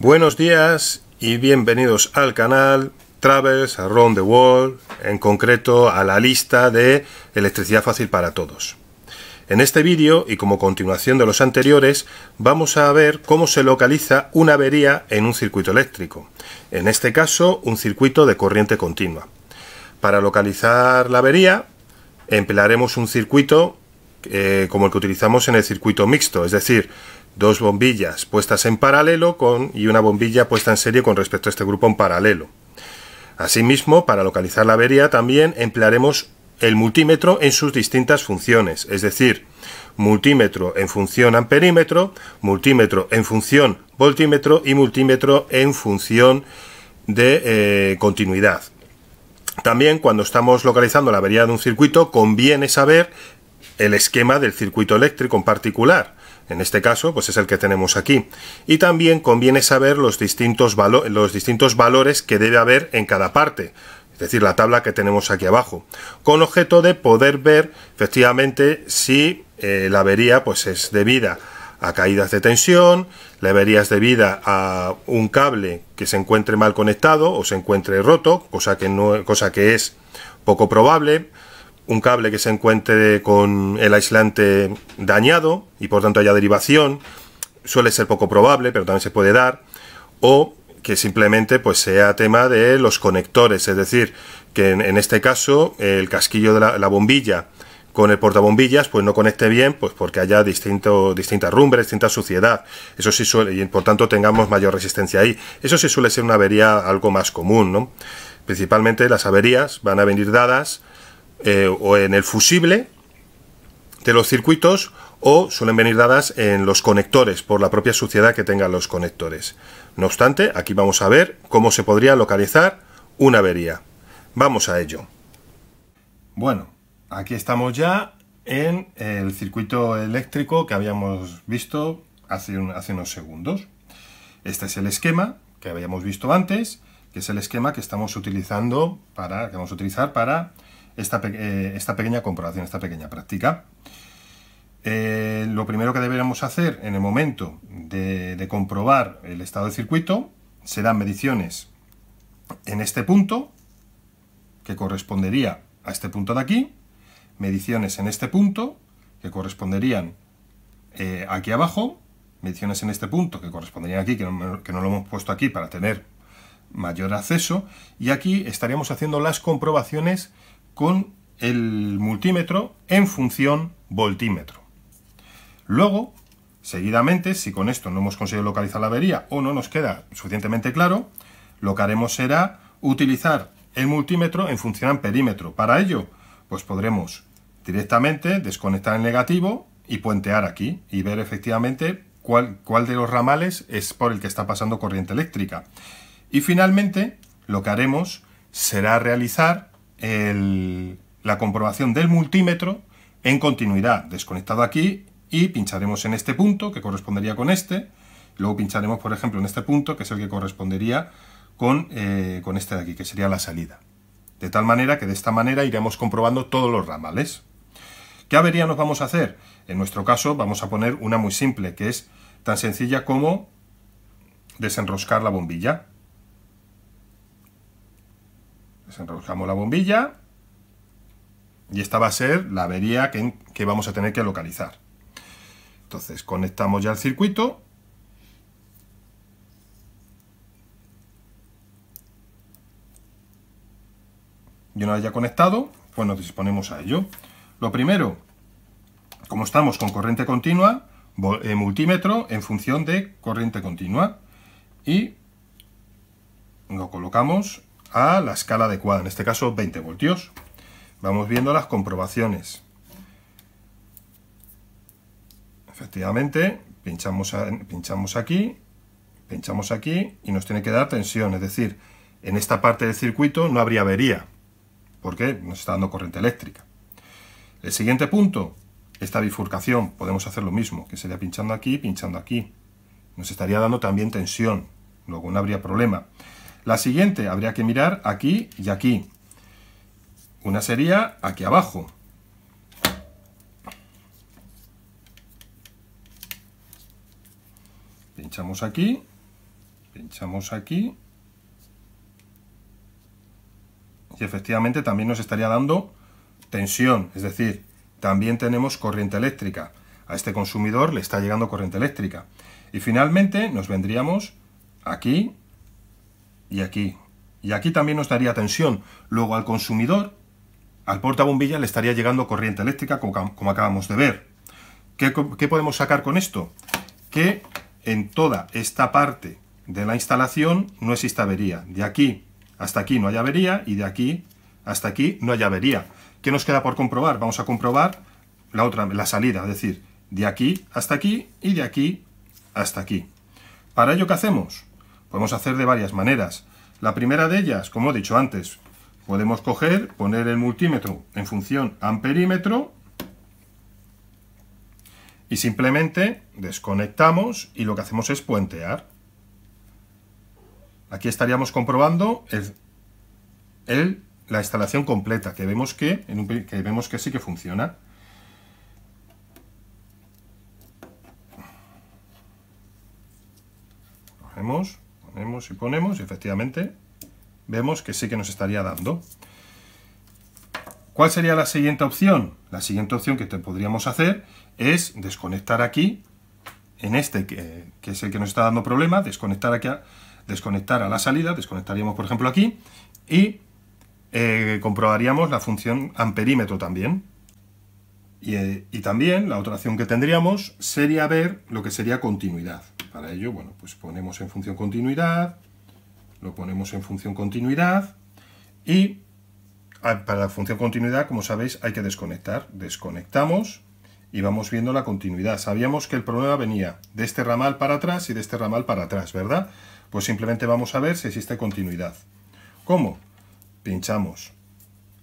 Buenos días y bienvenidos al canal Travels Around the World, en concreto a la lista de electricidad fácil para todos. En este vídeo y como continuación de los anteriores vamos a ver cómo se localiza una avería en un circuito eléctrico, en este caso un circuito de corriente continua. Para localizar la avería emplearemos un circuito eh, como el que utilizamos en el circuito mixto, es decir, dos bombillas puestas en paralelo con, y una bombilla puesta en serie con respecto a este grupo en paralelo. Asimismo, para localizar la avería también emplearemos el multímetro en sus distintas funciones, es decir, multímetro en función amperímetro, multímetro en función voltímetro y multímetro en función de eh, continuidad. También cuando estamos localizando la avería de un circuito conviene saber el esquema del circuito eléctrico en particular, en este caso pues es el que tenemos aquí. Y también conviene saber los distintos, los distintos valores que debe haber en cada parte, es decir, la tabla que tenemos aquí abajo, con objeto de poder ver efectivamente si eh, la avería pues es debida a caídas de tensión, la avería es debida a un cable que se encuentre mal conectado o se encuentre roto, cosa que, no, cosa que es poco probable, un cable que se encuentre con el aislante dañado y por tanto haya derivación, suele ser poco probable, pero también se puede dar, o que simplemente pues sea tema de los conectores, es decir, que en, este caso el casquillo de la, bombilla con el portabombillas pues no conecte bien, pues porque haya distinto, distintas rumbres, distinta suciedad. Eso sí suele, y por tanto tengamos mayor resistencia ahí. Eso sí suele ser una avería algo más común, ¿no? Principalmente las averías van a venir dadas eh, o en el fusible de los circuitos o suelen venir dadas en los conectores por la propia suciedad que tengan los conectores. No obstante, aquí vamos a ver cómo se podría localizar una avería. Vamos a ello. Bueno, aquí estamos ya en el circuito eléctrico que habíamos visto hace, hace unos segundos. Este es el esquema que habíamos visto antes, que es el esquema que estamos utilizando para, que vamos a utilizar para eh, esta, pequeña comprobación, esta pequeña práctica. Eh, lo primero que deberíamos hacer en el momento de, comprobar el estado del circuito serán mediciones en este punto, que correspondería a este punto de aquí, mediciones en este punto, que corresponderían eh, aquí abajo, mediciones en este punto, que corresponderían aquí, que que no, lo hemos puesto aquí para tener mayor acceso, y aquí estaríamos haciendo las comprobaciones con el multímetro en función voltímetro. Luego, seguidamente, si con esto no hemos conseguido localizar la avería o no nos queda suficientemente claro, lo que haremos será utilizar el multímetro en función amperímetro. Para ello, pues podremos directamente desconectar el negativo y puentear aquí y ver efectivamente cuál, cuál de los ramales es por el que está pasando corriente eléctrica. Y finalmente, lo que haremos será realizar la comprobación del multímetro en continuidad, desconectado aquí y pincharemos en este punto que correspondería con este, luego pincharemos por ejemplo en este punto que es el que correspondería con, eh, con este de aquí, que sería la salida. De tal manera que de esta manera iremos comprobando todos los ramales. ¿Qué avería nos vamos a hacer? En nuestro caso vamos a poner una muy simple, que es tan sencilla como desenroscar la bombilla. Desenroscamos la bombilla y esta va a ser la avería que, vamos a tener que localizar. Entonces conectamos ya el circuito y una haya ya conectado, pues nos disponemos a ello. Lo primero, como estamos con corriente continua, eh, multímetro en función de corriente continua y lo colocamos a la escala adecuada, en este caso 20 voltios. Vamos viendo las comprobaciones. Efectivamente, pinchamos, pinchamos aquí, pinchamos aquí y nos tiene que dar tensión, es decir, en esta parte del circuito no habría avería, porque nos está dando corriente eléctrica. El siguiente punto, esta bifurcación, podemos hacer lo mismo, que sería pinchando aquí, pinchando aquí. Nos estaría dando también tensión, luego no habría problema. La siguiente habría que mirar aquí y aquí. Una sería aquí abajo. Pinchamos aquí, pinchamos aquí. Y efectivamente también nos estaría dando tensión, es decir, también tenemos corriente eléctrica. A este consumidor le está llegando corriente eléctrica. Y finalmente nos vendríamos aquí, y aquí. Y aquí también nos daría tensión. Luego al consumidor, al portabombilla, le estaría llegando corriente eléctrica, como, acabamos de ver. ¿Qué, podemos sacar con esto? Que en toda esta parte de la instalación no existe avería. De aquí hasta aquí no hay avería y de aquí hasta aquí no hay avería. ¿Qué nos queda por comprobar? Vamos a comprobar la otra, la salida, es decir, de aquí hasta aquí y de aquí hasta aquí. ¿Para ello qué hacemos? Podemos hacer de varias maneras. La primera de ellas, como he dicho antes, podemos coger, poner el multímetro en función amperímetro y simplemente desconectamos y lo que hacemos es puentear. Aquí estaríamos comprobando el, la instalación completa, que vemos que, en que vemos que sí que funciona. Cogemos. Ponemos y ponemos y efectivamente vemos que sí que nos estaría dando. ¿Cuál sería la siguiente opción? La siguiente opción que te podríamos hacer es desconectar aquí, en este que, que es el que nos está dando problema, desconectar, aquí a, desconectar a la salida, desconectaríamos por ejemplo aquí y eh, comprobaríamos la función amperímetro también. Eh, y también la otra opción que tendríamos sería ver lo que sería continuidad. Para ello, bueno, pues ponemos en función continuidad, lo ponemos en función continuidad y ah, para la función continuidad, como sabéis, hay que desconectar. Desconectamos y vamos viendo la continuidad. Sabíamos que el problema venía de este ramal para atrás y de este ramal para atrás, ¿verdad? Pues simplemente vamos a ver si existe continuidad. ¿Cómo? Pinchamos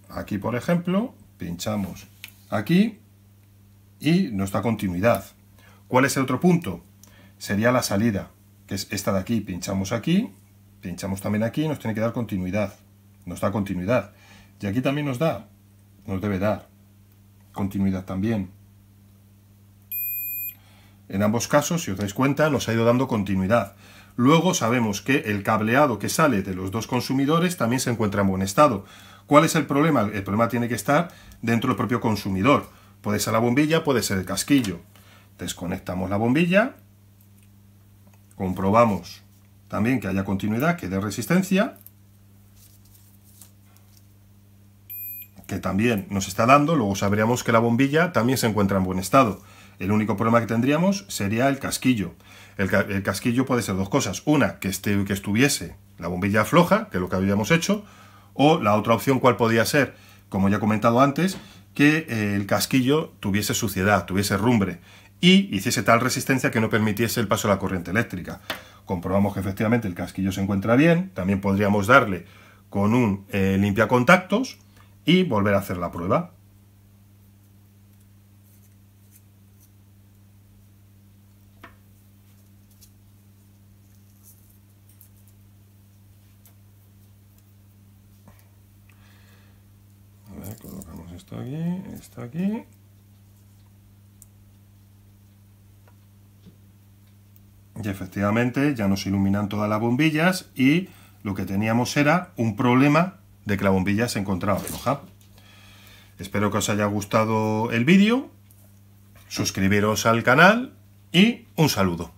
aquí, por ejemplo, pinchamos aquí y nuestra está continuidad. ¿Cuál es el otro punto? sería la salida, que es esta de aquí. Pinchamos aquí, pinchamos también aquí, nos tiene que dar continuidad. Nos da continuidad. Y aquí también nos da, nos debe dar continuidad también. En ambos casos, si os dais cuenta, nos ha ido dando continuidad. Luego sabemos que el cableado que sale de los dos consumidores también se encuentra en buen estado. ¿Cuál es el problema? El problema tiene que estar dentro del propio consumidor. Puede ser la bombilla, puede ser el casquillo. Desconectamos la bombilla comprobamos también que haya continuidad, que dé resistencia, que también nos está dando, luego sabríamos que la bombilla también se encuentra en buen estado. El único problema que tendríamos sería el casquillo. El, casquillo puede ser dos cosas. Una, que, este, que estuviese la bombilla floja, que es lo que habíamos hecho, o la otra opción, ¿cuál podría ser? Como ya he comentado antes, que eh, el casquillo tuviese suciedad, tuviese rumbre y hiciese tal resistencia que no permitiese el paso de la corriente eléctrica. Comprobamos que efectivamente el casquillo se encuentra bien, también podríamos darle con un eh, limpiacontactos y volver a hacer la prueba. colocamos esto aquí, esto aquí efectivamente ya nos iluminan todas las bombillas y lo que teníamos era un problema de que la bombilla se encontraba floja. Espero que os haya gustado el vídeo, suscribiros al canal y un saludo.